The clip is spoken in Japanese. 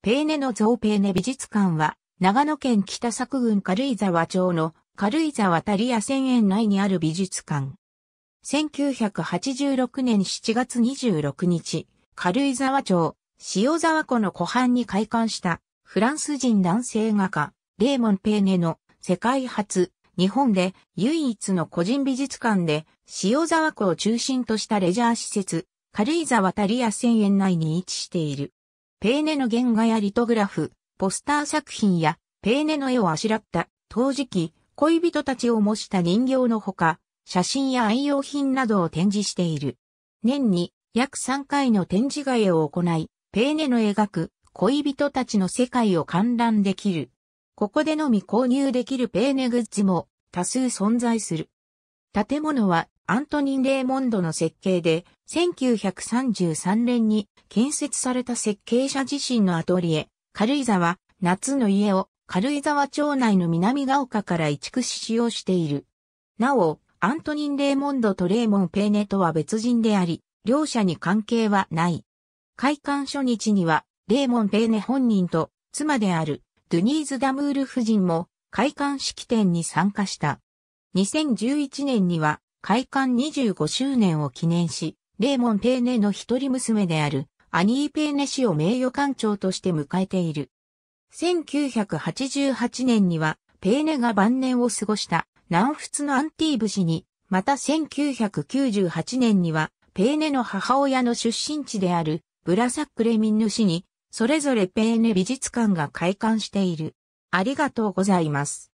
ペーネの造ペーネ美術館は、長野県北作郡軽井沢町の軽井沢タリア線園内にある美術館。1986年7月26日、軽井沢町、塩沢湖の湖畔に開館したフランス人男性画家、レーモン・ペーネの世界初、日本で唯一の個人美術館で塩沢湖を中心としたレジャー施設、軽井沢タリア線園内に位置している。ペーネの原画やリトグラフ、ポスター作品や、ペーネの絵をあしらった、陶磁器、恋人たちを模した人形のほか、写真や愛用品などを展示している。年に約3回の展示会を行い、ペーネの描く恋人たちの世界を観覧できる。ここでのみ購入できるペーネグッズも多数存在する。建物はアントニン・レーモンドの設計で、1933年に建設された設計者自身のアトリエ、軽井沢、夏の家を軽井沢町内の南が丘から移築し使用している。なお、アントニン・レーモンドとレーモン・ペーネとは別人であり、両者に関係はない。開館初日には、レーモン・ペーネ本人と妻であるドゥニーズ・ダムール夫人も開館式典に参加した。2011年には開館25周年を記念し、レーモン・ペーネの一人娘であるアニー・ペーネ氏を名誉館長として迎えている。1988年にはペーネが晩年を過ごした南仏のアンティーブ氏に、また1998年にはペーネの母親の出身地であるブラサックレミンヌ氏に、それぞれペーネ美術館が開館している。ありがとうございます。